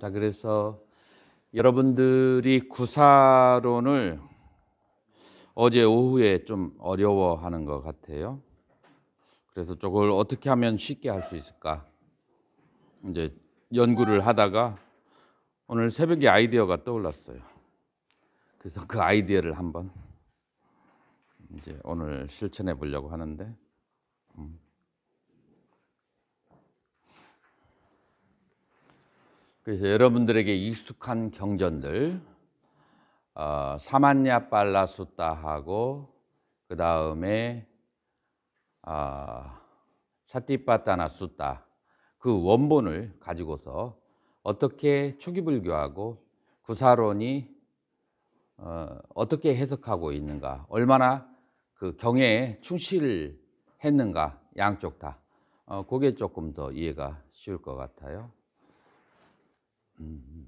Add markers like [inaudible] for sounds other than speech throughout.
자, 그래서 여러분들이 구사론을 어제 오후에 좀 어려워하는 것 같아요. 그래서 저걸 어떻게 하면 쉽게 할 수 있을까? 이제 연구를 하다가 오늘 새벽에 아이디어가 떠올랐어요. 그래서 그 아이디어를 한번 이제 오늘 실천해 보려고 하는데. 음. 그래서 여러분들에게 익숙한 경전들 어, 사만야 빨라수다하고 그 다음에 어, 아, 사티파타나 수다 그 원본을 가지고서 어떻게 초기불교하고 구사론이 어, 어떻게 해석하고 있는가 얼마나 그 경에 충실했는가 양쪽 다 어, 그게 조금 더 이해가 쉬울 것 같아요. 음.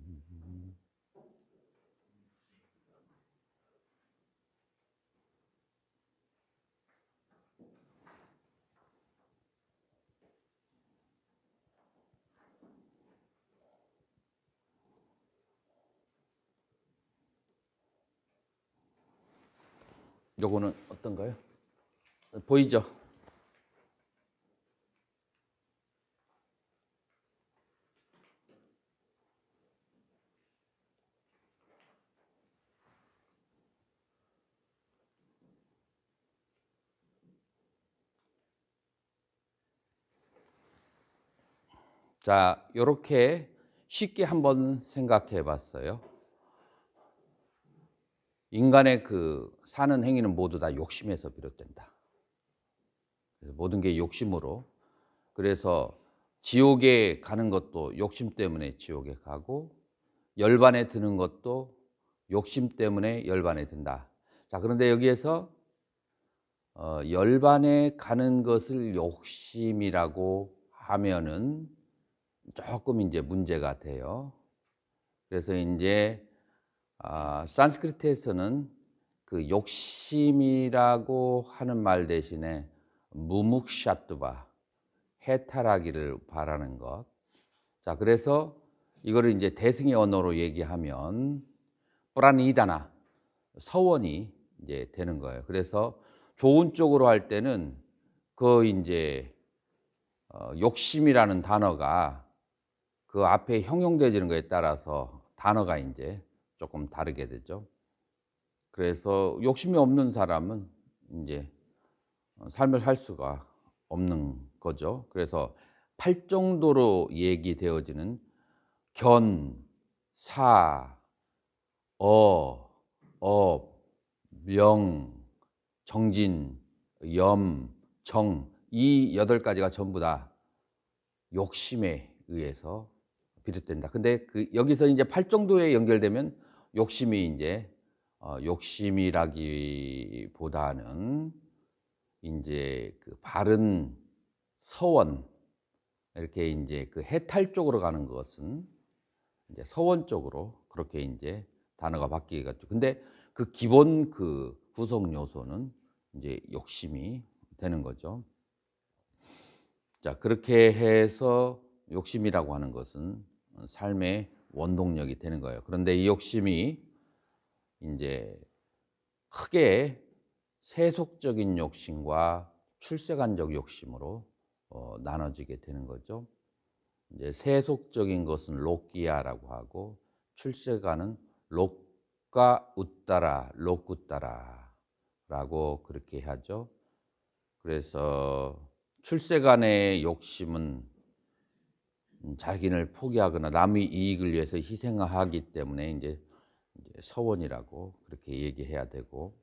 요거는 어떤가요? 보이죠? 자, 이렇게 쉽게 한번 생각해 봤어요. 인간의 그 사는 행위는 모두 다 욕심에서 비롯된다. 모든 게 욕심으로. 그래서 지옥에 가는 것도 욕심 때문에 지옥에 가고 열반에 드는 것도 욕심 때문에 열반에 든다. 자, 그런데 여기에서 어, 열반에 가는 것을 욕심이라고 하면은 조금 이제 문제가 돼요. 그래서 이제 아, 산스크리트에서는 그 욕심이라고 하는 말 대신에 무묵샤뚜바 해탈하기를 바라는 것. 자, 그래서 이거를 이제 대승의 언어로 얘기하면 뿌라니다나 서원이 이제 되는 거예요. 그래서 좋은 쪽으로 할 때는 그 이제 어, 욕심이라는 단어가 그 앞에 형용되지는 어 것에 따라서 단어가 이제 조금 다르게 되죠. 그래서 욕심이 없는 사람은 이제 어, 삶을 살 수가 없는 거죠. 그래서 팔 정도로 얘기되어지는 견, 사, 어, 업, 명, 정진, 염, 정, 이 여덟 가지가 전부 다 욕심에 의해서 비롯된다. 근데 그 여기서 이제 팔 정도에 연결되면 욕심이 이제 어, 욕심이라기보다는 이제 그 바른 서원 이렇게 이제 그 해탈 쪽으로 가는 것은 이제 서원 쪽으로 그렇게 이제 단어가 바뀌겠죠. 근데 그 기본 그 구성 요소는 이제 욕심이 되는 거죠. 자, 그렇게 해서 욕심이라고 하는 것은 삶의 원동력이 되는 거예요. 그런데 이 욕심이 이제 크게 세속적인 욕심과 출세간적 욕심으로 어, 나눠지게 되는 거죠. 이제 세속적인 것은 록기야라고 하고 출세가는 록가 웃따라 록웃따라라고 그렇게 하죠. 그래서 출세간의 욕심은 음, 자기를 포기하거나 남의 이익을 위해서 희생하기 때문에 이제 서원이라고 그렇게 얘기해야 되고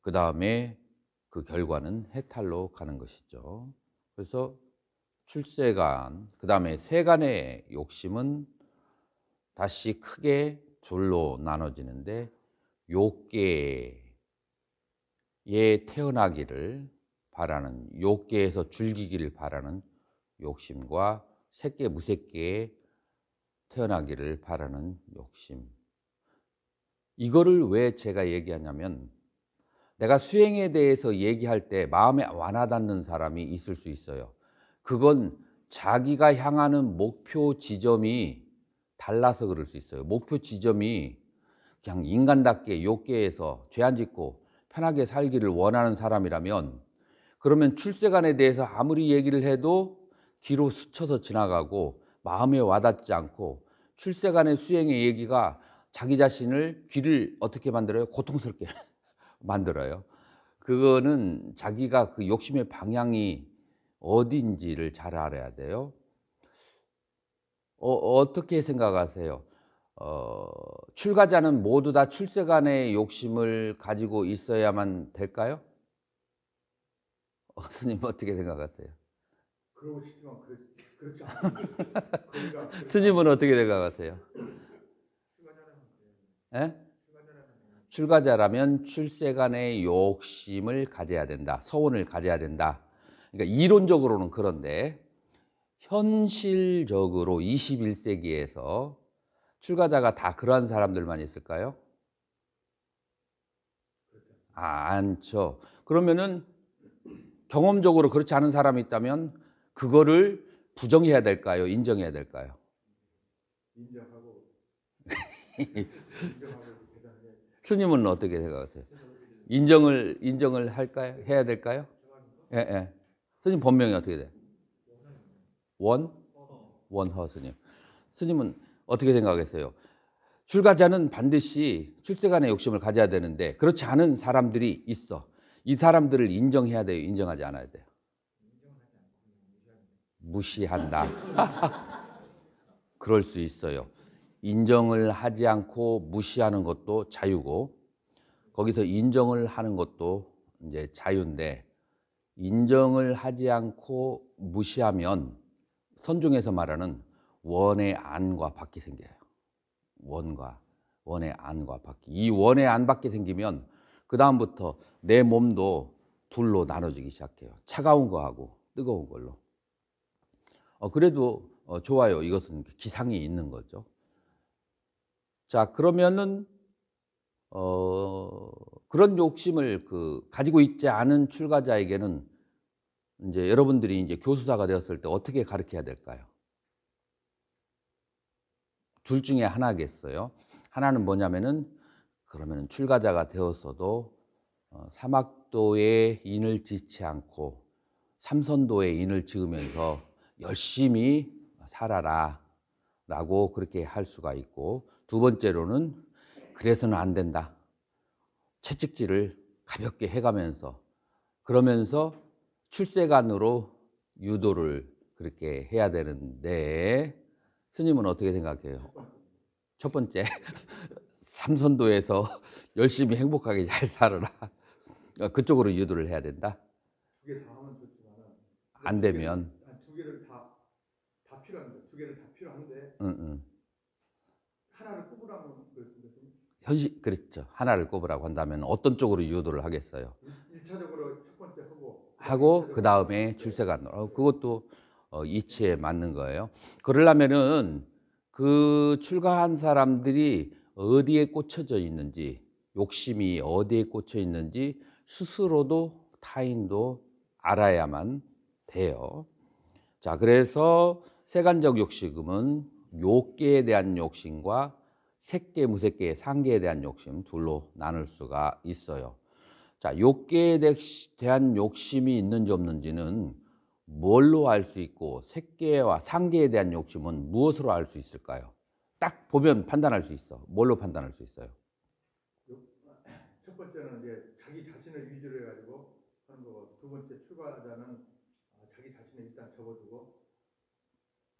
그 다음에 그 결과는 해탈로 가는 것이죠. 그래서 출세간, 그 다음에 세간의 욕심은 다시 크게 둘로 나눠지는데 욕계에 태어나기를 바라는 욕계에서 줄기기를 바라는 욕심과 새끼 무새끼에 태어나기를 바라는 욕심. 이거를 왜 제가 얘기하냐면 내가 수행에 대해서 얘기할 때 마음에 와나닿는 사람이 있을 수 있어요. 그건 자기가 향하는 목표 지점이 달라서 그럴 수 있어요. 목표 지점이 그냥 인간답게 욕계에서 죄 안 짓고 편하게 살기를 원하는 사람이라면 그러면 출세관에 대해서 아무리 얘기를 해도 귀로 스쳐서 지나가고 마음에 와닿지 않고 출세간의 수행의 얘기가 자기 자신을 귀를 어떻게 만들어요? 고통스럽게 [laughs] 만들어요. 그거는 자기가 그 욕심의 방향이 어딘지를잘 알아야 돼요. 어, 떻게 생각하세요? 어, 출가자는 모두 다 출세간의 욕심을 가지고 있어야만 될까요? 어, [laughs] 스님 어떻게 생각하세요? 그러고 싶지만 그렇, 그렇지 않습니다. [laughs] 스님은 어떻게 될것 같아요? 예? 출가자라면 출세간의 욕심을 가져야 된다. 서원을 가져야 된다. 그러니까 이론적으로는 그런데 현실적으로 21세기에서 출가자가 다 그러한 사람들만 있을까요? 그렇죠. 아, 않죠. 그러면은 경험적으로 그렇지 않은 사람이 있다면 그거를 부정해야 될까요? 인정해야 될까요? 인정하고. 스님은 [laughs] 어떻게 생각하세요? 인정을 인정을 할까요? 해야 될까요? 예, 예. 스님 본명이 어떻게 돼? 원 원허 스님. 스님은 어떻게 생각하세요? 출가자는 반드시 출세간의 욕심을 가져야 되는데 그렇지 않은 사람들이 있어. 이 사람들을 인정해야 돼요. 인정하지 않아야 돼요. 무시한다. [laughs] 그럴 수 있어요. 인정을 하지 않고 무시하는 것도 자유고 거기서 인정을 하는 것도 이제 자유인데 인정을 하지 않고 무시하면 선중에서 말하는 원의 안과 밖이 생겨요. 원과 원의 안과 밖이 이 원의 안 밖이 생기면 그 다음부터 내 몸도 둘로 나눠지기 시작해요. 차가운 거하고 뜨거운 걸로. 어, 그래도 어, 좋아요. 이것은 기상이 있는 거죠. 자, 그러면은, 어, 그런 욕심을 그, 가지고 있지 않은 출가자에게는 이제 여러분들이 이제 교수사가 되었을 때 어떻게 가르쳐야 될까요? 둘 중에 하나겠어요. 하나는 뭐냐면은 그러면 출가자가 되었어도 사막도에 어, 인을 짓지 않고 삼선도에 인을 지으면서 열심히 살아라. 라고 그렇게 할 수가 있고 두 번째로는 그래서는 안 된다. 채찍질을 가볍게 해가면서 그러면서 출세관으로 유도를 그렇게 해야 되는데 스님은 어떻게 생각해요? 첫 번째 [laughs] 삼선도에서 열심히 행복하게 잘 살아라 그쪽으로 유도를 해야 된다. 안 되면 음, 하나를 꼽으라고 현실 그렇죠. 하나를 꼽으라고 한다면 어떤 쪽으로 유도를 하겠어요? 1차적으로 첫 번째 하고 하고 그 다음에 네. 출세가 어, 그것도 어, 이치에 맞는 거예요. 그러려면은 그 출가한 사람들이 어디에 꽂혀져 있는지 욕심이 어디에 꽂혀 있는지 스스로도 타인도 알아야만 돼요. 자, 그래서 세간적 욕심은 요기에 대한 욕심과 색계 무색계 상계에 대한 욕심 둘로 나눌 수가 있어요. 자, 욕계에 대한 욕심이 있는지 없는지는 뭘로 알 수 있고 색계와 상계에 대한 욕심은 무엇으로 알 수 있을까요? 딱 보면 판단할 수 있어. 뭘로 판단할 수 있어요? 첫 번째는 이제 자기 자신을 위주로 해가지고 하는 거고 두 번째 추가하자면 자기 자신을 일단 접어두고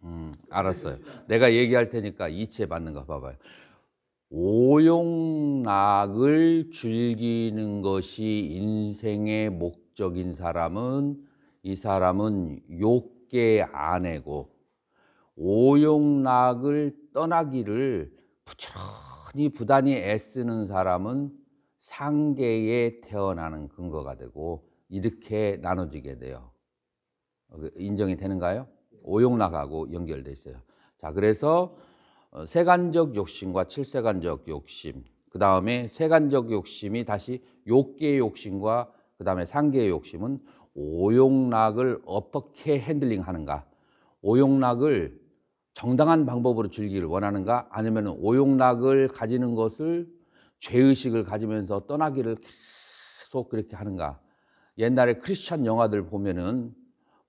음, 알았어요. 내가 얘기할 테니까 이치에 맞는 거 봐봐요. 오용락을 즐기는 것이 인생의 목적인 사람은 이 사람은 욕계 아내고 오용락을 떠나기를 부지히 부단히 애쓰는 사람은 상계에 태어나는 근거가 되고 이렇게 나눠지게 돼요. 어, 그 인정이 되는가요? 오용락하고 연결돼 있어요. 자, 그래서 어, 세간적 욕심과 칠세간적 욕심, 그 다음에 세간적 욕심이 다시 욕계 욕심과 그 다음에 상계 욕심은 오용락을 어떻게 핸들링 하는가, 오용락을 정당한 방법으로 즐기를 원하는가, 아니면 오용락을 가지는 것을 죄의식을 가지면서 떠나기를 계속 그렇게 하는가. 옛날에 크리스찬 영화들 보면은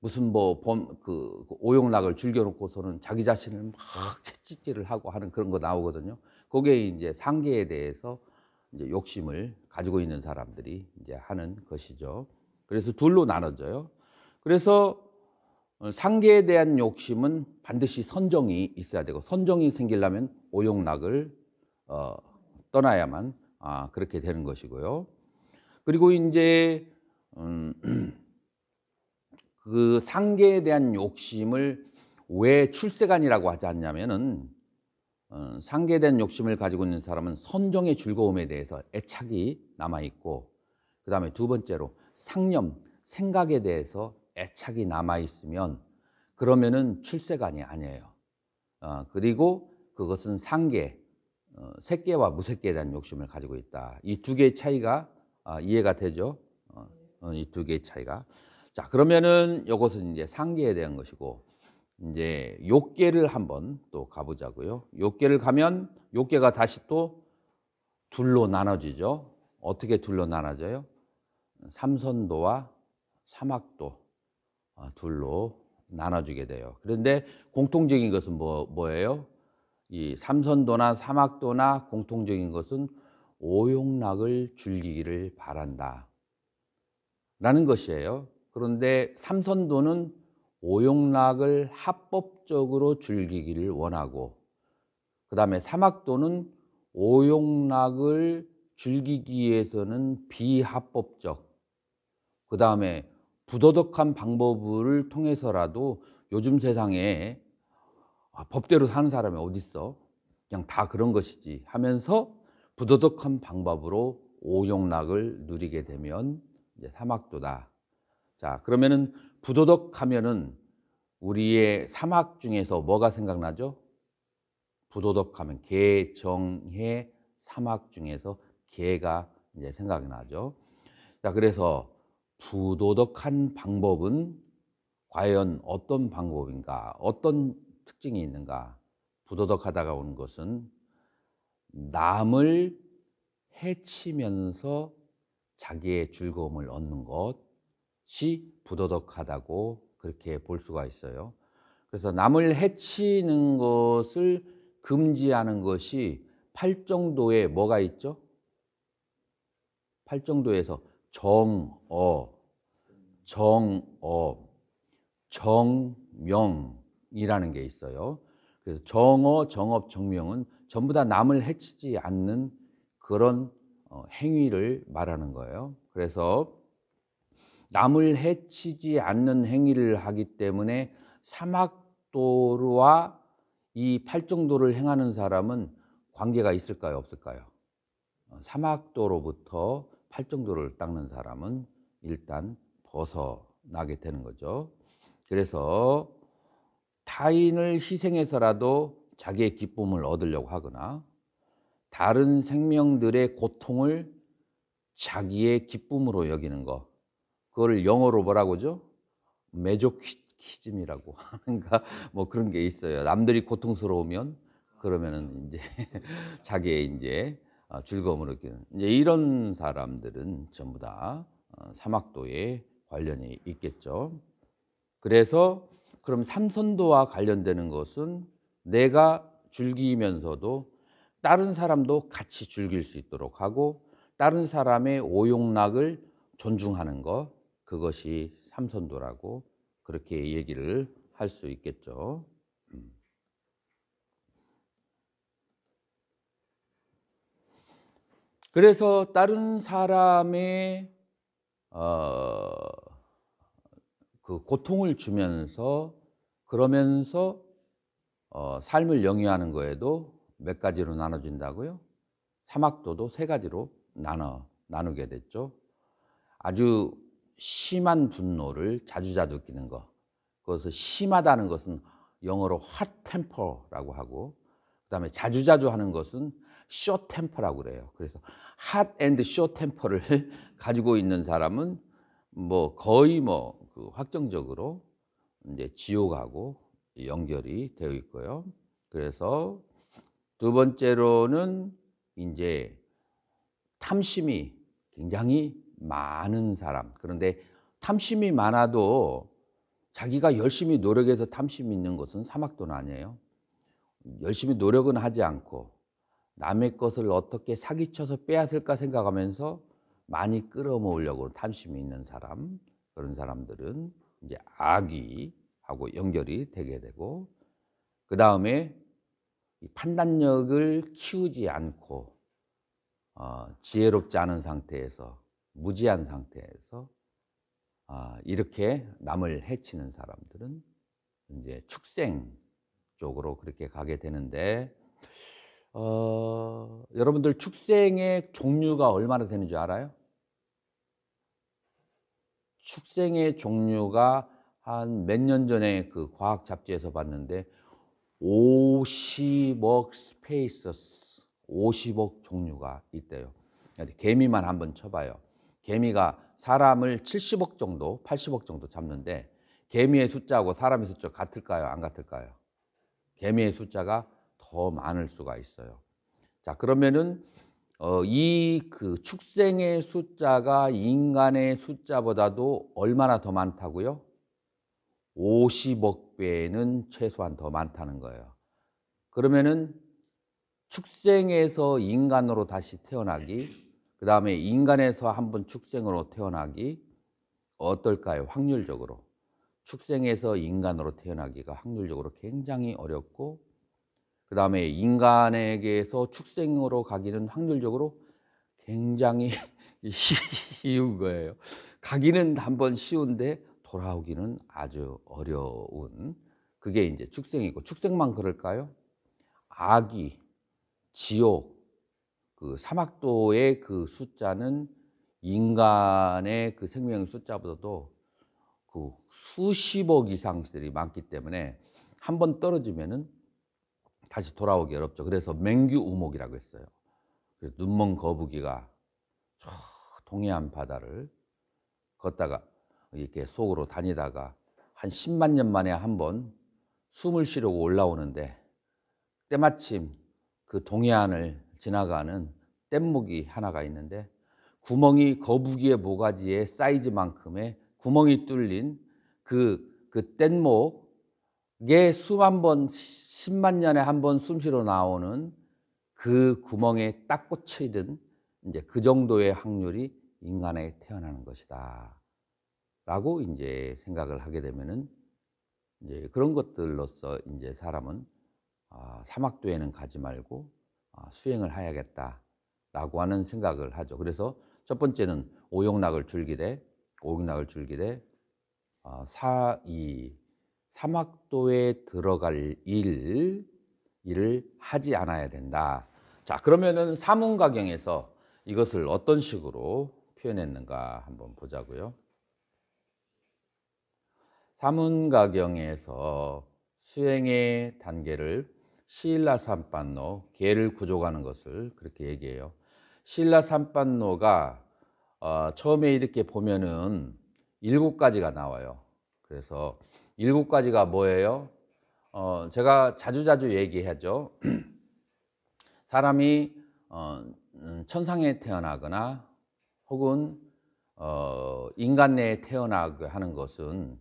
무슨 뭐그 그 오용락을 즐겨놓고서는 자기 자신을 막 채찍질을 하고 하는 그런 거 나오거든요. 그게 이제 상계에 대해서 이제 욕심을 가지고 있는 사람들이 이제 하는 것이죠. 그래서 둘로 나눠져요. 그래서 어, 상계에 대한 욕심은 반드시 선정이 있어야 되고 선정이 생기려면 오용락을 어, 떠나야만 아, 그렇게 되는 것이고요. 그리고 이제 음, [clears throat] 그 상계에 대한 욕심을 왜출세관이라고 하지 않냐면은 어, 상계에 대한 욕심을 가지고 있는 사람은 선정의 즐거움에 대해서 애착이 남아 있고 그 다음에 두 번째로 상념 생각에 대해서 애착이 남아 있으면 그러면은 출세관이 아니에요. 어, 그리고 그것은 상계 어, 새끼와 무새끼에 대한 욕심을 가지고 있다. 이 두 개의 차이가 아, 이해가 되죠? 이 두 개의 차이가. 자, 그러면은 이것은 이제 상계에 대한 것이고 이제 욕계를 한번 또 가보자고요. 욕계를 가면 욕계가 다시 또 둘로 나눠지죠. 어떻게 둘로 나눠져요? 삼선도와 사막도 아, 둘로 나눠지게 돼요. 그런데 공통적인 것은 뭐, 뭐예요? 이 삼선도나 사막도나 공통적인 것은 오용락을 즐기기를 바란다. 라는 것이에요. 그런데 삼선도는 오용락을 합법적으로 즐기기를 원하고 그 다음에 사막도는 오용락을 즐기기 위해서는 비합법적 그 다음에 부도덕한 방법을 통해서라도 요즘 세상에 아, 법대로 사는 사람이 어딨어 그냥 다 그런 것이지 하면서 부도덕한 방법으로 오용락을 누리게 되면 이제 사막도다 자, 그러면은 부도덕하면은 우리의 사막 중에서 뭐가 생각나죠? 부도덕하면 개, 정, 해, 사막 중에서 개가 이제 생각이 나죠. 자, 그래서 부도덕한 방법은 과연 어떤 방법인가? 어떤 특징이 있는가? 부도덕하다가 오는 것은 남을 해치면서 자기의 즐거움을 얻는 것, 것이 부도덕하다고 그렇게 볼 수가 있어요. 그래서 남을 해치는 것을 금지하는 것이 팔정도에 뭐가 있죠? 팔정도에서 정어, 정어, 정명이라는 게 있어요. 그래서 정어, 정업, 정명은 전부 다 남을 해치지 않는 그런 어, 행위를 말하는 거예요. 그래서 남을 해치지 않는 행위를 하기 때문에 사막도와 이 팔정도를 행하는 사람은 관계가 있을까요? 없을까요? 어, 사막도로부터 팔정도를 닦는 사람은 일단 벗어나게 되는 거죠. 그래서 타인을 희생해서라도 자기의 기쁨을 얻으려고 하거나 다른 생명들의 고통을 자기의 기쁨으로 여기는 것 그걸 영어로 뭐라고 죠 메조키즘이라고 하는가 [laughs] 뭐 그런 게 있어요. 남들이 고통스러우면 그러면은 이제 [laughs] 자기의 이제 어, 즐거움을 느끼는 이제 이런 사람들은 전부 다 어, 사막도에 관련이 있겠죠. 그래서 그럼 삼선도와 관련되는 것은 내가 즐기면서도 다른 사람도 같이 즐길 수 있도록 하고 다른 사람의 오용락을 존중하는 것 그것이 삼선도라고 그렇게 얘기를 할 수 있겠죠. 음. 그래서 다른 사람의 어, 그 고통을 주면서 그러면서 어, 삶을 영위하는 거에도 몇 가지로 나눠진다고요? 사막도도 세 가지로 나눠 나누게 됐죠. 아주 심한 분노를 자주자주 느끼는 것. 그것을 심하다는 것은 영어로 핫템퍼라고 하고 그다음에 자주자주 하는 것은 쇼템퍼라고 그래요. 그래서 핫 앤드 쇼템퍼를 가지고 있는 사람은 뭐 거의 뭐그 확정적으로 이제 지옥하고 연결이 되어 있고요. 그래서 두 번째로는 이제 탐심이 굉장히 많은 사람. 그런데 탐심이 많아도 자기가 열심히 노력해서 탐심이 있는 것은 사막돈 아니에요. 열심히 노력은 하지 않고 남의 것을 어떻게 사기쳐서 빼앗을까 생각하면서 많이 끌어모으려고 탐심이 있는 사람, 그런 사람들은 이제 악이하고 연결이 되게 되고, 그 다음에 판단력을 키우지 않고, 어, 지혜롭지 않은 상태에서 무지한 상태에서 아, 이렇게 남을 해치는 사람들은 이제 축생 쪽으로 그렇게 가게 되는데 어, 여러분들 축생의 종류가 얼마나 되는 줄 알아요? 축생의 종류가 한 몇 년 전에 그 과학 잡지에서 봤는데 50억 스페이서스 50억 종류가 있대요. 개미만 한 번 쳐봐요. 개미가 사람을 70억 정도, 80억 정도 잡는데 개미의 숫자하고 사람의 숫자 같을까요? 안 같을까요? 개미의 숫자가 더 많을 수가 있어요. 자, 그러면은 어, 이그 축생의 숫자가 인간의 숫자보다도 얼마나 더 많다고요? 50억 배는 최소한 더 많다는 거예요. 그러면은 축생에서 인간으로 다시 태어나기 그 다음에 인간에서 한 번 축생으로 태어나기 어떨까요? 확률적으로. 축생에서 인간으로 태어나기가 확률적으로 굉장히 어렵고, 그 다음에 인간에게서 축생으로 가기는 확률적으로 굉장히 [laughs] 쉬운 거예요. 가기는 한 번 쉬운데 돌아오기는 아주 어려운 그게 이제 축생이고 축생만 그럴까요? 아기, 지옥, 그 사막도의 그 숫자는 인간의 그 생명 의 숫자보다도 그 수십억 이상들이 많기 때문에 한 번 떨어지면은 다시 돌아오기 어렵죠. 그래서 맹규 우목이라고 했어요. 그래서 눈먼 거북이가 저 동해안 바다를 걷다가 이렇게 속으로 다니다가 한 10만 년 만에 한 번 숨을 쉬려고 올라오는데 때마침 그 동해안을 지나가는 뗏목이 하나가 있는데 구멍이 거북이의 모가지의 사이즈만큼의 구멍이 뚫린 그, 그 뗏목에 수만 번, 십만 년에 한 번 숨쉬러 나오는 그 구멍에 딱 꽂혀있는 이제 그 정도의 확률이 인간에 태어나는 것이다. 라고 이제 생각을 하게 되면은 이제 그런 것들로서 이제 사람은 아, 사막도에는 가지 말고 아, 수행을 해야겠다라고 하는 생각을 하죠. 그래서 첫 번째는 오욕락을 줄기되 오욕락을 줄기되 어, 사이 사막도에 들어갈 일 일을 하지 않아야 된다. 자 그러면은 사문가경에서 이것을 어떤 식으로 표현했는가 한번 보자고요. 사문가경에서 수행의 단계를 시일라 산반노 개를 구조하는 것을 그렇게 얘기해요. 시일라 산반노가 어, 처음에 이렇게 보면은 일곱 가지가 나와요. 그래서 일곱 가지가 뭐예요? 어, 제가 자주자주 자주 얘기하죠. [clears throat] 사람이 어, 음, 천상에 태어나거나 혹은 어, 인간 내에 태어나게 하는 것은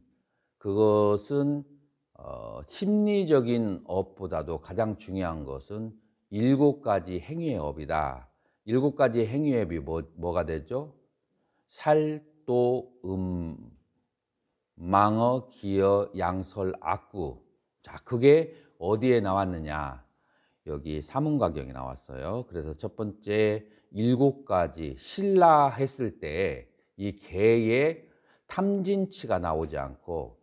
그것은 어, 심리적인 업보다도 가장 중요한 것은 일곱 가지 행위의 업이다. 일곱 가지 행위의 업이 뭐, 뭐가 되죠? 살, 도, 음, 망어, 기어, 양설, 악구. 자, 그게 어디에 나왔느냐? 여기 사문가경에 나왔어요. 그래서 첫 번째 일곱 가지 신라 했을 때 이 개의 탐진치가 나오지 않고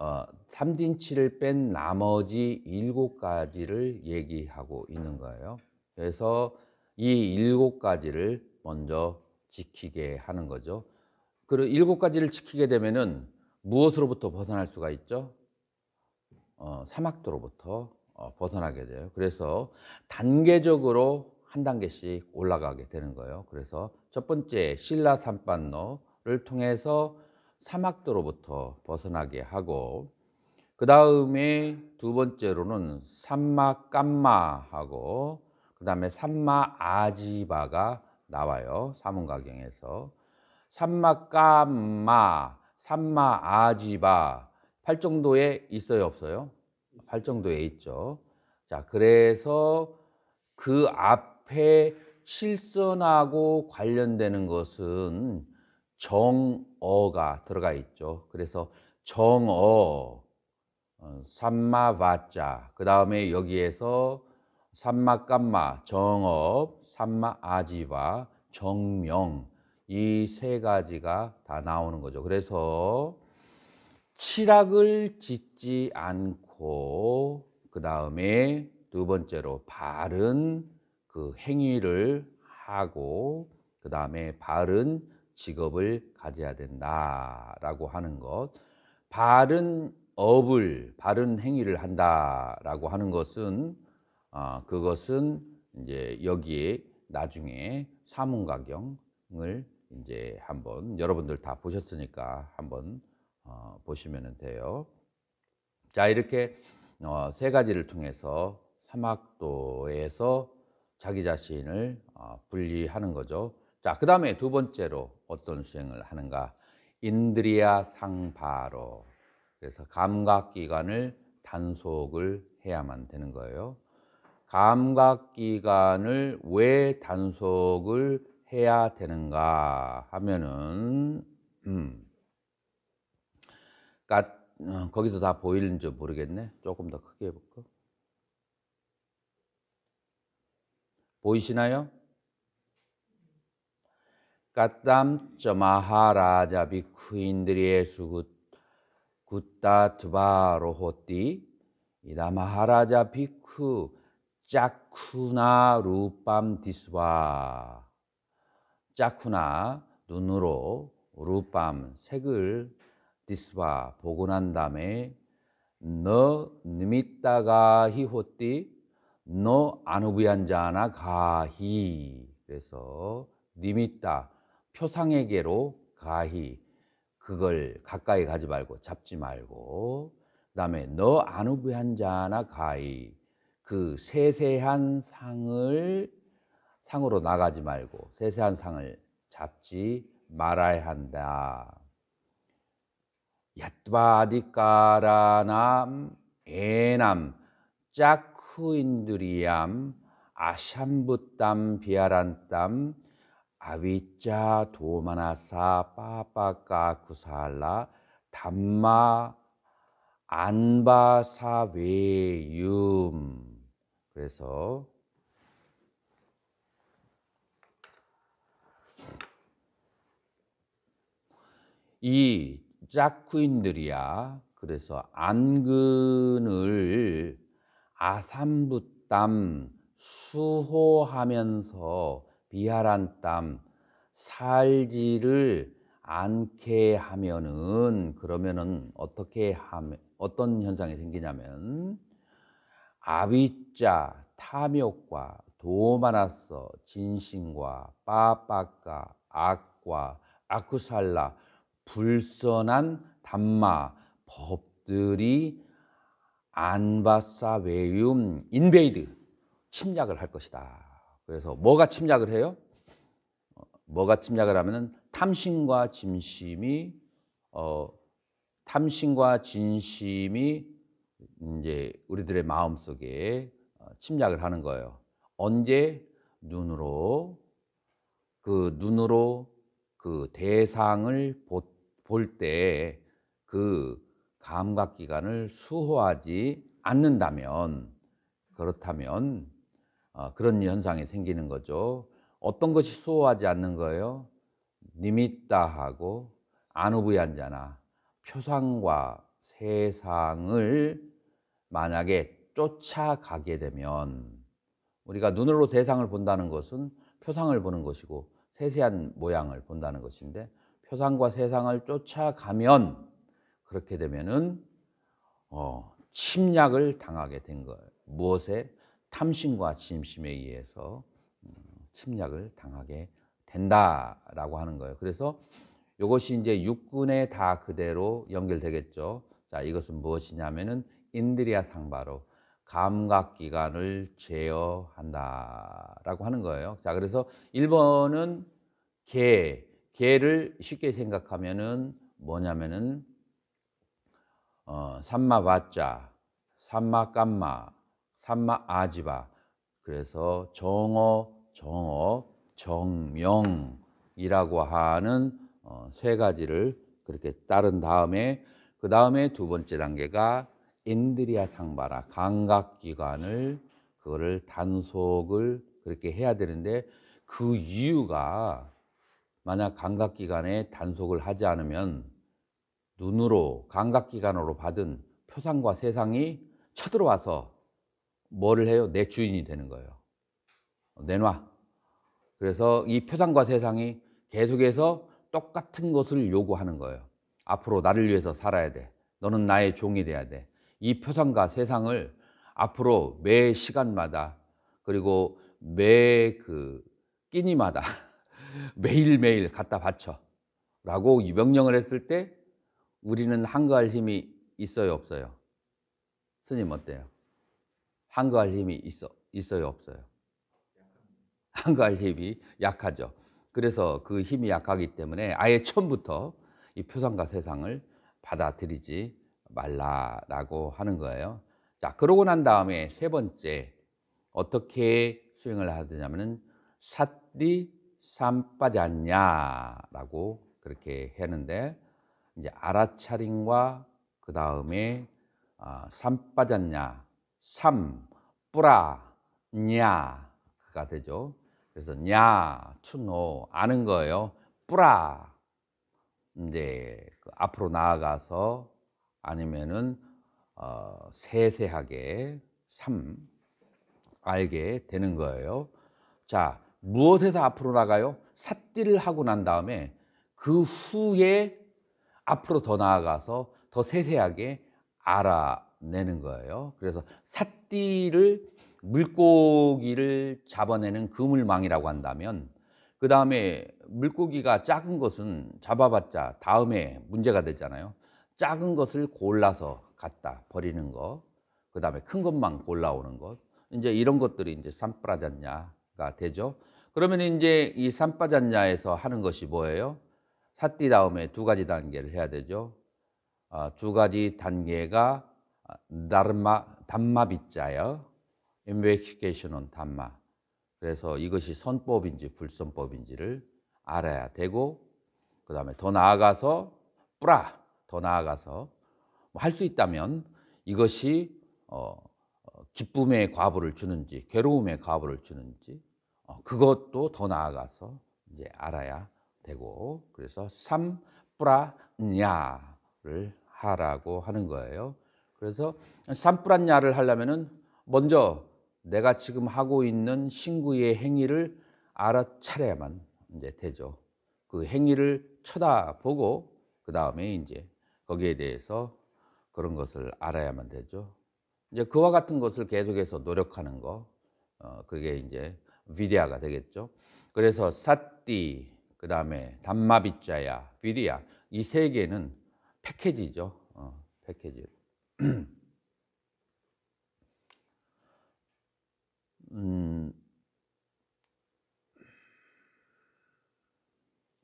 어, 삼진치를 뺀 나머지 일곱 가지를 얘기하고 있는 거예요. 그래서 이 일곱 가지를 먼저 지키게 하는 거죠. 그리고 일곱 가지를 지키게 되면은 무엇으로부터 벗어날 수가 있죠? 어, 사막도로부터 어, 벗어나게 돼요. 그래서 단계적으로 한 단계씩 올라가게 되는 거예요. 그래서 첫 번째 신라 산반로를 통해서 사막도로부터 벗어나게 하고 그 다음에 두 번째로는 삼마 깜마하고 그 다음에 삼마 아지바가 나와요. 사문가경에서 삼마 깜마, 삼마 아지바 팔정도에 있어요 없어요? 팔정도에 있죠. 자 그래서 그 앞에 칠선하고 관련되는 것은 정 어가 들어가 있죠. 그래서 정어, 어, 삼마와자, 그 다음에 여기에서 삼마감마, 정어 삼마아지와 정명 이 세 가지가 다 나오는 거죠. 그래서 칠악을 짓지 않고 그 다음에 두 번째로 바른 그 행위를 하고 그 다음에 바른 직업을 가져야 된다라고 하는 것, 바른 업을 바른 행위를 한다라고 하는 것은 어, 그것은 이제 여기에 나중에 사문가경을 이제 한번 여러분들 다 보셨으니까 한번 어, 보시면 돼요. 자 이렇게 어, 세 가지를 통해서 사막도에서 자기 자신을 어, 분리하는 거죠. 자그 다음에 두 번째로 어떤 수행을 하는가? 인드리아 상바로. 그래서 감각기관을 단속을 해야만 되는 거예요. 감각기관을 왜 단속을 해야 되는가 하면은, 음. 그러니까 거기서 다 보이는지 모르겠네. 조금 더 크게 해볼까? 보이시나요? 까땀 쩌마하라자 비쿠인드리에수 굿다 굿트바로호띠 이다마하라자 비쿠 짜쿠나 루밤 디스와 짜쿠나 눈으로 루밤 색을 디스와 보고 난 다음에 너 니미따가 히호띠 너 아누비안자나 가히 그래서 니미따 표상에게로 가히 그걸 가까이 가지 말고 잡지 말고 그다음에 너 아누비한 자나 가히 그 세세한 상을 상으로 나가지 말고 세세한 상을 잡지 말아야 한다. 얏바디까라남 에남 짜쿠인두리암 아샴부땀 비아란땀 아위짜 도마나사 빠빠까 구살라 담마 안바사웨윰 그래서 이 짝쿠인들이야 그래서 안근을 아삼부땀 수호하면서 비하란땀 살지를 않게 하면은 그러면은 어떻게 하면 어떤 현상이 생기냐면 아비자 탐욕과 도마나서 진신과 빠빠까 악과 아쿠살라 불선한 담마 법들이 안바사 외움 인베이드 침략을 할 것이다. 그래서 뭐가 침략을 해요? 어, 뭐가 침략을 하면은 탐심과 진심이 어, 탐심과 진심이 이제 우리들의 마음 속에 어, 침략을 하는 거예요. 언제 눈으로 그 눈으로 그 대상을 볼때그 감각 기관을 수호하지 않는다면 그렇다면 어, 그런 현상이 생기는 거죠. 어떤 것이 수호하지 않는 거예요? 니미따하고 아누부얀자나 표상과 세상을 만약에 쫓아가게 되면 우리가 눈으로 세상을 본다는 것은 표상을 보는 것이고 세세한 모양을 본다는 것인데 표상과 세상을 쫓아가면 그렇게 되면은 어, 침략을 당하게 된 거예요. 무엇에 탐심과 진심에 의해서 음, 침략을 당하게 된다라고 하는 거예요. 그래서 이것이 이제 육군에 다 그대로 연결되겠죠. 자, 이것은 무엇이냐면은 인드리아 상바로 감각 기관을 제어한다라고 하는 거예요. 자, 그래서 1번은 개, 개를 쉽게 생각하면은 뭐냐면은 어, 삼마바자 삼마깜마, 산마 아지바. 그래서 정어, 정어, 정명이라고 하는 어, 세 가지를 그렇게 따른 다음에 그 다음에 두 번째 단계가 인드리아 상바라 감각기관을 그거를 단속을 그렇게 해야 되는데 그 이유가 만약 감각기관에 단속을 하지 않으면 눈으로 감각기관으로 받은 표상과 세상이 쳐들어와서 뭐를 해요? 내 주인이 되는 거예요. 어, 내놔. 그래서 이 표상과 세상이 계속해서 똑같은 것을 요구하는 거예요. 앞으로 나를 위해서 살아야 돼. 너는 나의 종이 돼야 돼. 이 표상과 세상을 앞으로 매 시간마다 그리고 매 그 끼니마다 [laughs] 매일매일 갖다 바쳐. 라고 명령을 했을 때 우리는 한가할 힘이 있어요, 없어요? 스님 어때요? 한가할 힘이 있어, 있어요, 없어요? 한가할 힘이 약하죠. 그래서 그 힘이 약하기 때문에 아예 처음부터 이 표상과 세상을 받아들이지 말라라고 하는 거예요. 자, 그러고 난 다음에 세 번째 어떻게 수행을 하느냐면은 삿디 삼빠자냐라고 그렇게 했는데 이제 알아차림과 그 다음에 아, 삼빠자냐 삼, 뿌라, 냐가 되죠. 그래서 냐, 추노, 아는 거예요. 뿌라, 이제 그 앞으로 나아가서 아니면은 어, 세세하게 삼, 알게 되는 거예요. 자, 무엇에서 앞으로 나가요? 삿띠를 하고 난 다음에 그 후에 앞으로 더 나아가서 더 세세하게 알아 내는 거예요. 그래서 삿띠를 물고기를 잡아내는 그물망이라고 한다면 그 다음에 물고기가 작은 것은 잡아봤자 다음에 문제가 되잖아요. 작은 것을 골라서 갖다 버리는 거, 그 다음에 큰 것만 골라오는 것, 이제 이런 것들이 이제 산빠잔냐가 되죠. 그러면 이제 이 산빠잔냐에서 하는 것이 뭐예요? 사띠 다음에 두 가지 단계를 해야 되죠. 아, 두 가지 단계가 다르마 담마 빗자요. 인베시케이션은 담마. 그래서 이것이 선법인지 불선법인지를 알아야 되고 그 다음에 더 나아가서 뿌라 더 나아가서 뭐 할수 있다면 이것이 어, 어, 기쁨의 과부를 주는지 괴로움의 과부를 주는지 어, 그것도 더 나아가서 이제 알아야 되고 그래서 삼 뿌라냐를 하라고 하는 거예요. 그래서 산뿌란야를 하려면은 먼저 내가 지금 하고 있는 신구의 행위를 알아차려야만 이제 되죠. 그 행위를 쳐다보고 그 다음에 이제 거기에 대해서 그런 것을 알아야만 되죠. 이제 그와 같은 것을 계속해서 노력하는 거, 어, 그게 이제 위대아가 되겠죠. 그래서 사띠, 그 다음에 단마비자야, 위리야 이 세 개는 패키지죠. 어, 패키지. 음,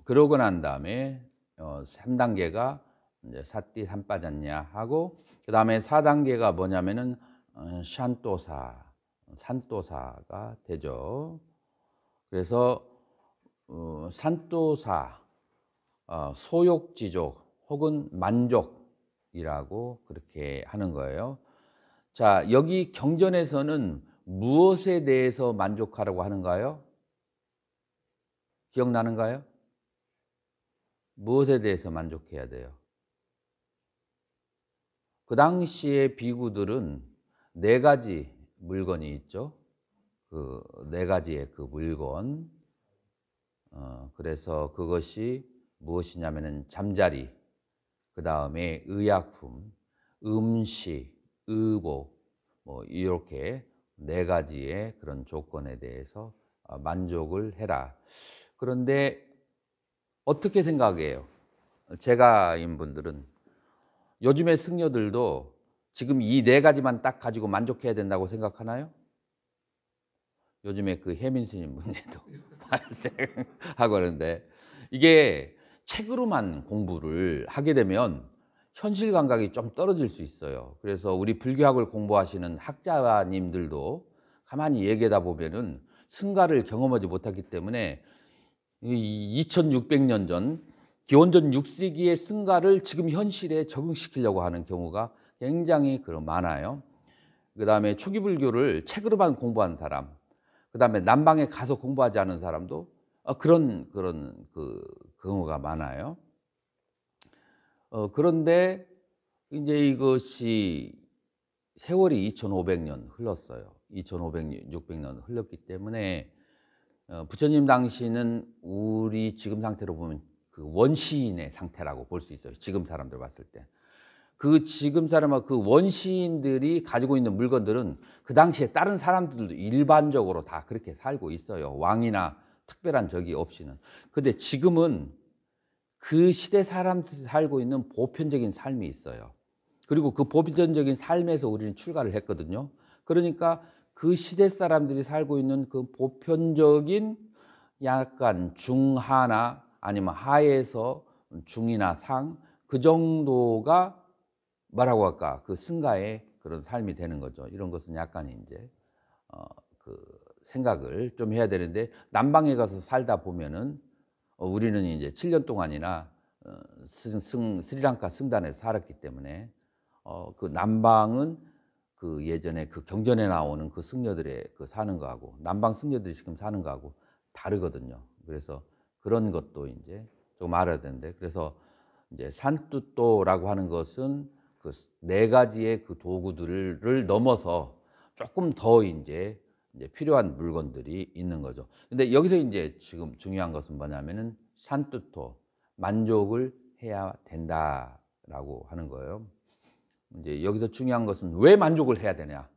그러고 난 다음에 어, 3단계가 이제 사띠 산빠졌냐 하고 그 다음에 4단계가 뭐냐면은 샨또사 어, 산또사가 되죠. 그래서 어, 산또사 어, 소욕지족 혹은 만족 이라고 그렇게 하는 거예요. 자, 여기 경전에서는 무엇에 대해서 만족하라고 하는가요? 기억나는가요? 무엇에 대해서 만족해야 돼요? 그 당시의 비구들은 네 가지 물건이 있죠. 그 네 가지의 그 물건. 어, 그래서 그것이 무엇이냐면은 잠자리, 그 다음에 의약품, 음식, 의복, 뭐 이렇게 네 가지의 그런 조건에 대해서 아, 만족을 해라. 그런데 어떻게 생각해요? 제가인 분들은 요즘의 승려들도 지금 이 네 가지만 딱 가지고 만족해야 된다고 생각하나요? 요즘에 그 혜민 스님 문제도 [laughs] 발생하고 그러는데 이게 책으로만 공부를 하게 되면 현실 감각이 좀 떨어질 수 있어요. 그래서 우리 불교학을 공부하시는 학자님들도 가만히 얘기하다 보면은 승가를 경험하지 못하기 때문에 2600년 전 기원전 6세기의 승가를 지금 현실에 적응시키려고 하는 경우가 굉장히 많아요. 그다음에 초기 불교를 책으로만 공부한 사람, 그다음에 남방에 가서 공부하지 않은 사람도 어, 그런 그런 그 경우가 많아요. 어, 그런데 이제 이것이 세월이 2,500년 흘렀어요. 2,500년, 600년 흘렀기 때문에 어, 부처님 당시는 우리 지금 상태로 보면 그 원시인의 상태라고 볼 수 있어요. 지금 사람들 봤을 때. 그 지금 사람과 그 원시인들이 가지고 있는 물건들은 그 당시에 다른 사람들도 일반적으로 다 그렇게 살고 있어요. 왕이나 특별한 적이 없이는. 근데 지금은 그 시대 사람들이 살고 있는 보편적인 삶이 있어요. 그리고 그 보편적인 삶에서 우리는 출가를 했거든요. 그러니까 그 시대 사람들이 살고 있는 그 보편적인 약간 중하나 아니면 하에서 중이나 상 그 정도가 뭐라고 할까 그 승가의 그런 삶이 되는 거죠. 이런 것은 약간 이제 어, 그 생각을 좀 해야 되는데 남방에 가서 살다 보면은 어, 우리는 이제 7년 동안이나 어, 승, 승, 스리랑카 승단에서 살았기 때문에 어, 그 남방은 그 예전에 그 경전에 나오는 그 승려들의 그 사는 거하고 남방 승려들이 지금 사는 거하고 다르거든요. 그래서 그런 것도 이제 조금 알아야 되는데 그래서 이제 산뚜또라고 하는 것은 그 네 가지의 그 도구들을 넘어서 조금 더 이제 이제 필요한 물건들이 있는 거죠. 근데 여기서 이제 지금 중요한 것은 뭐냐면은 산뜻토 만족을 해야 된다라고 하는 거예요. 이제 여기서 중요한 것은 왜 만족을 해야 되냐?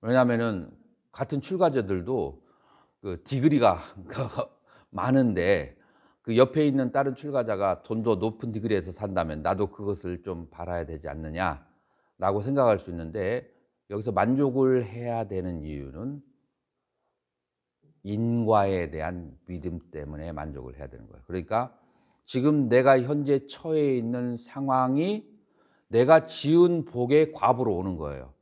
왜냐하면은 같은 출가자들도 그 디그리가 [laughs] 많은데 그 옆에 있는 다른 출가자가 돈도 높은 디그리에서 산다면 나도 그것을 좀 바라야 되지 않느냐라고 생각할 수 있는데 여기서 만족을 해야 되는 이유는 인과에 대한 믿음 때문에 만족을 해야 되는 거예요. 그러니까 지금 내가 현재 처해 있는 상황이 내가 지은 복의 과부로 오는 거예요.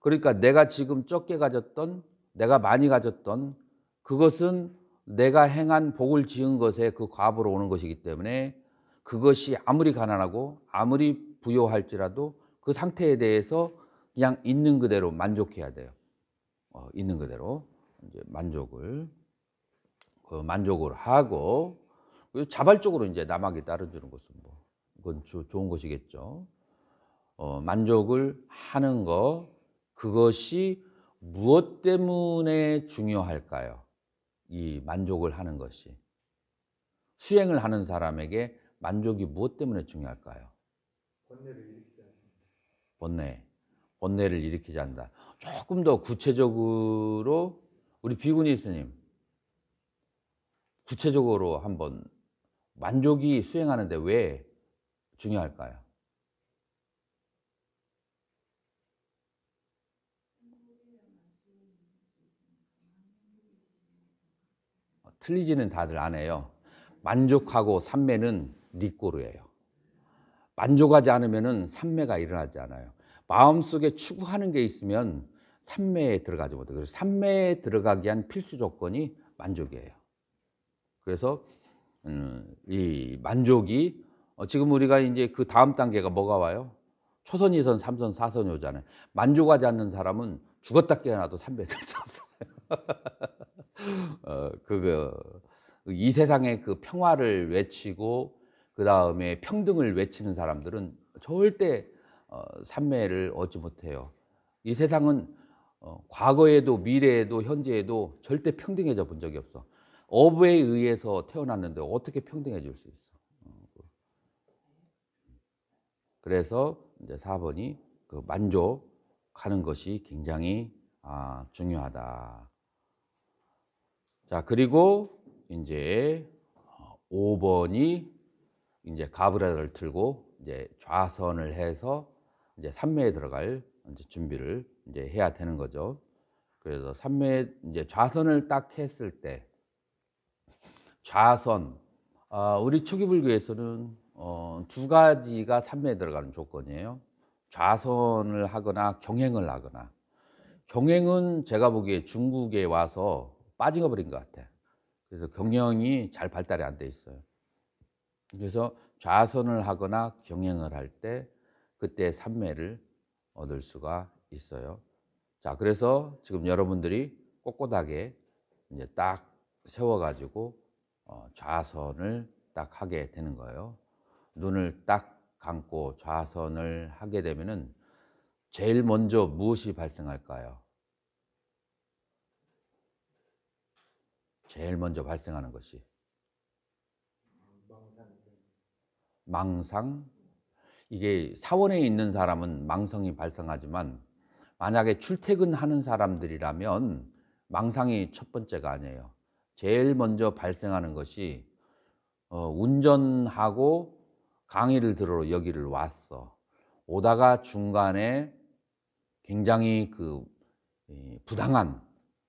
그러니까 내가 지금 적게 가졌던, 내가 많이 가졌던 그것은 내가 행한 복을 지은 것에 그 과부로 오는 것이기 때문에 그것이 아무리 가난하고 아무리 부여할지라도 그 상태에 대해서 그냥 있는 그대로 만족해야 돼요. 어, 있는 그대로 이제 만족을 그 만족을 하고 자발적으로 이제 남에게 따르주는 것은 뭐 그건 주, 좋은 것이겠죠. 어, 만족을 하는 것 그것이 무엇 때문에 중요할까요? 이 만족을 하는 것이 수행을 하는 사람에게 만족이 무엇 때문에 중요할까요? 번뇌를 일으키지 않습니다. 번뇌. 번내를 일으키지 않는다. 조금 더 구체적으로 우리 비구니 스님 구체적으로 한번 만족이 수행하는데 왜 중요할까요? 어, 틀리지는 다들 안 해요. 만족하고 삼매는 니꼬르예요 만족하지 않으면 삼매가 일어나지 않아요. 마음속에 추구하는 게 있으면 삼매에 들어가지 못해. 그래서 삼매에 들어가기 위한 필수 조건이 만족이에요. 그래서 음, 이 만족이 어, 지금 우리가 이제 그 다음 단계가 뭐가 와요? 초선, 이선, 삼선, 사선이 오잖아요. 만족하지 않는 사람은 죽었다 깨어나도 삼배 들수 없 어, 그거 이 세상의 그 평화를 외치고 그 다음에 평등을 외치는 사람들은 절대 어, 삼매를 얻지 못해요. 이 세상은 어, 과거에도 미래에도 현재에도 절대 평등해져 본 적이 없어. 업에 의해서 태어났는데 어떻게 평등해질 수 있어? 그래서 이제 4번이 그 만족하는 것이 굉장히 아, 중요하다. 자, 그리고 이제 5번이 어, 이제 가브라를 틀고 이제 좌선을 해서 이제 삼매에 들어갈 이제 준비를 이제 해야 되는 거죠. 그래서 삼매 이제 좌선을 딱 했을 때 좌선 아, 우리 초기불교에서는 어, 두 가지가 삼매에 들어가는 조건이에요. 좌선을 하거나 경행을 하거나 경행은 제가 보기에 중국에 와서 빠진거 버린 것 같아. 그래서 경영이 잘 발달이 안 돼 있어요. 그래서 좌선을 하거나 경영을 할때 그때 산매를 얻을 수가 있어요. 자, 그래서 지금 여러분들이 꼿꼿하게 이제 딱 세워가지고 어, 좌선을 딱 하게 되는 거예요. 눈을 딱 감고 좌선을 하게 되면은 제일 먼저 무엇이 발생할까요? 제일 먼저 발생하는 것이 망상 이게 사원에 있는 사람은 망성이 발생하지만 만약에 출퇴근하는 사람들이라면 망상이 첫 번째가 아니에요. 제일 먼저 발생하는 것이 어, 운전하고 강의를 들으러 여기를 왔어. 오다가 중간에 굉장히 그 부당한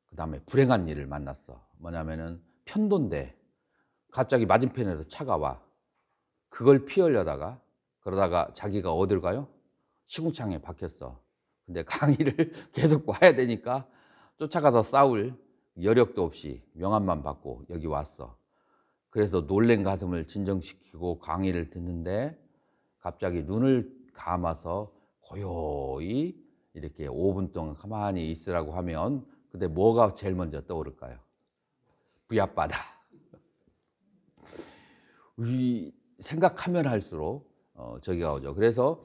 그다음에 불행한 일을 만났어. 뭐냐면은 편도인데 갑자기 맞은편에서 차가 와. 그걸 피하려다가 그러다가 자기가 어딜 가요? 시궁창에 박혔어. 근데 강의를 [laughs] 계속 와야 되니까 쫓아가서 싸울 여력도 없이 명함만 받고 여기 왔어. 그래서 놀랜 가슴을 진정시키고 강의를 듣는데 갑자기 눈을 감아서 고요히 이렇게 5분 동안 가만히 있으라고 하면 근데 뭐가 제일 먼저 떠오를까요? 부야바다. 생각하면 할수록 어, 저기가 오죠. 그래서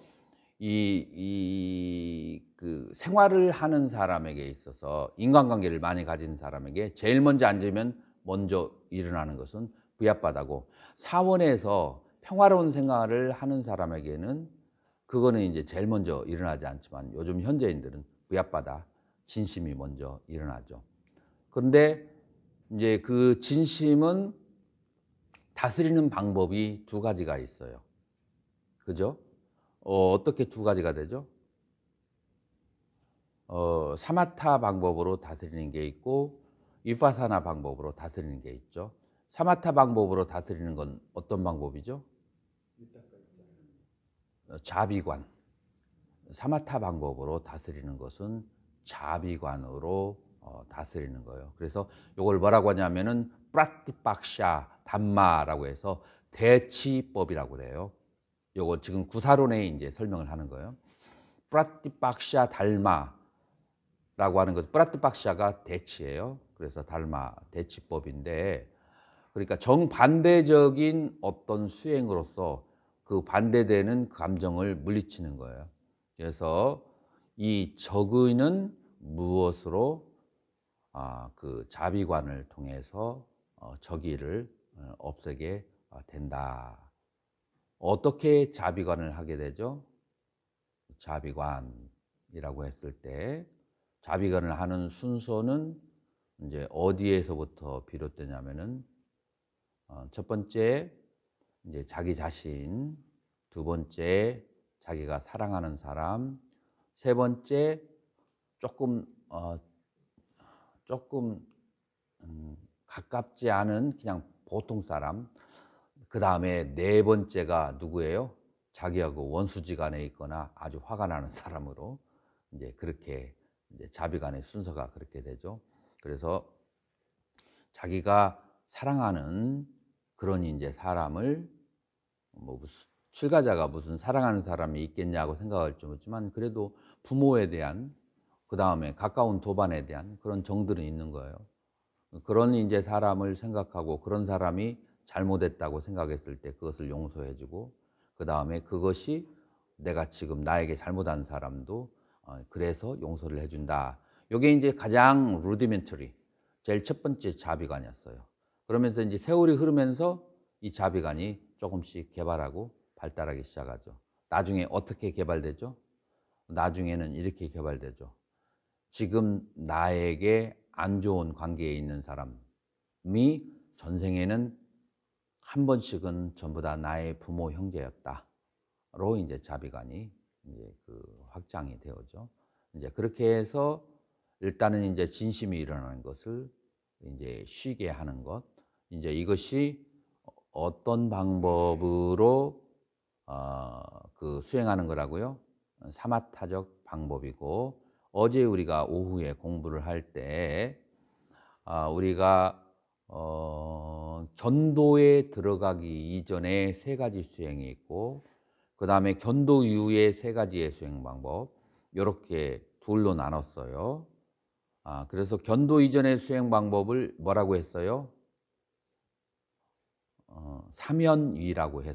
이, 이, 그 생활을 하는 사람에게 있어서 인간관계를 많이 가진 사람에게 제일 먼저 앉으면 먼저 일어나는 것은 부야바다고 사원에서 평화로운 생활을 하는 사람에게는 그거는 이제 제일 먼저 일어나지 않지만 요즘 현재인들은 부야바다 진심이 먼저 일어나죠. 그런데 이제 그 진심은 다스리는 방법이 두 가지가 있어요. 그죠? 어, 떻게두 가지가 되죠? 어, 사마타 방법으로 다스리는 게 있고 위파사나 방법으로 다스리는 게 있죠. 사마타 방법으로 다스리는 건 어떤 방법이죠? 자비관. 사마타 방법으로 다스리는 것은 자비관으로 어, 다스리는 거예요. 그래서 이걸 뭐라고 하냐면은 프라티박샤 담마라고 해서 대치법이라고 그요 요거 지금 구사론에 이제 설명을 하는 거예요. 프라티박샤 달마라고 하는 것. 프라티박샤가 대치예요. 그래서 달마 대치법인데 그러니까 정반대적인 어떤 수행으로서 그 반대되는 감정을 물리치는 거예요. 그래서 이 적의는 무엇으로 아, 그 자비관을 통해서 어, 적의를 어, 없애게 된다. 어떻게 자비관을 하게 되죠? 자비관이라고 했을 때 자비관을 하는 순서는 이제 어디에서부터 비롯되냐면은 어, 첫 번째 이제 자기 자신, 두 번째 자기가 사랑하는 사람, 세 번째 조금 어, 조금 음, 가깝지 않은 그냥 보통 사람, 그 다음에 네 번째가 누구예요? 자기하고 원수지간에 있거나 아주 화가 나는 사람으로 이제 그렇게 이제 자비간의 순서가 그렇게 되죠. 그래서 자기가 사랑하는 그런 이제 사람을 뭐 출가자가 무슨 사랑하는 사람이 있겠냐고 생각할 줄 모르지만 그래도 부모에 대한 그 다음에 가까운 도반에 대한 그런 정들은 있는 거예요. 그런 이제 사람을 생각하고 그런 사람이 잘못했다고 생각했을 때 그것을 용서해주고 그 다음에 그것이 내가 지금 나에게 잘못한 사람도 어, 그래서 용서를 해준다. 이게 이제 가장 루디멘터리, 제일 첫 번째 자비관이었어요. 그러면서 이제 세월이 흐르면서 이 자비관이 조금씩 개발하고 발달하기 시작하죠. 나중에 어떻게 개발되죠? 나중에는 이렇게 개발되죠. 지금 나에게 안 좋은 관계에 있는 사람이 전생에는 한 번씩은 전부 다 나의 부모 형제였다로 이제 자비관이 이제 그 확장이 되어죠. 이제 그렇게 해서 일단은 이제 진심이 일어나는 것을 이제 쉬게 하는 것. 이제 이것이 어떤 방법으로 어, 그 수행하는 거라고요? 사마타적 방법이고 어제 우리가 오후에 공부를 할때 아, 우리가 어, 견도에 들어가기 이전에 세 가지 수행이 있고 그 다음에 견도 이후에 세 가지의 수행 방법 이렇게 둘로 나눴어요. 아, 그래서 견도 이전의 수행 방법을 뭐라고 했어요? 어, 사면위라고 했어요.